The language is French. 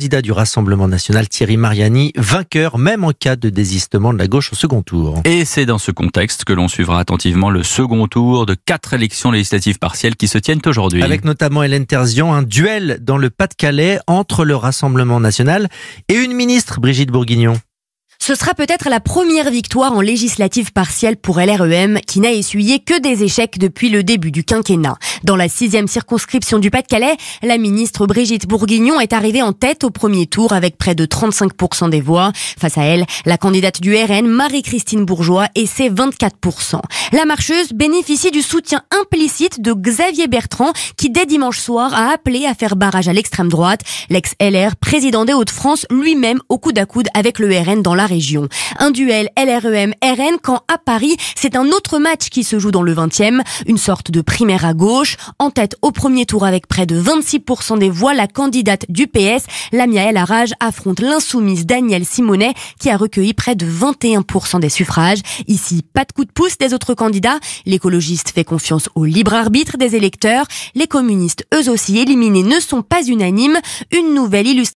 candidat du Rassemblement national Thierry Mariani, vainqueur même en cas de désistement de la gauche au second tour. Et c'est dans ce contexte que l'on suivra attentivement le second tour de quatre élections législatives partielles qui se tiennent aujourd'hui. Avec notamment Hélène Terzian, un duel dans le Pas-de-Calais entre le Rassemblement national et une ministre, Brigitte Bourguignon. Ce sera peut-être la première victoire en législative partielle pour LREM qui n'a essuyé que des échecs depuis le début du quinquennat. Dans la sixième circonscription du Pas-de-Calais, la ministre Brigitte Bourguignon est arrivée en tête au premier tour avec près de 35% des voix. Face à elle, la candidate du RN, Marie-Christine Bourgeois, et ses 24%. La marcheuse bénéficie du soutien implicite de Xavier Bertrand, qui dès dimanche soir a appelé à faire barrage à l'extrême droite. L'ex-LR, président des Hauts-de-France, lui-même au coude à coude avec le RN dans la région. Un duel LREM-RN quand à Paris, c'est un autre match qui se joue dans le 20e, une sorte de primaire à gauche, en tête au premier tour avec près de 26% des voix, la candidate du PS, Lamia El Arage, affronte l'insoumise Danielle Simonet qui a recueilli près de 21% des suffrages. Ici, pas de coup de pouce des autres candidats. L'écologiste fait confiance au libre arbitre des électeurs. Les communistes, eux aussi éliminés, ne sont pas unanimes. Une nouvelle illustration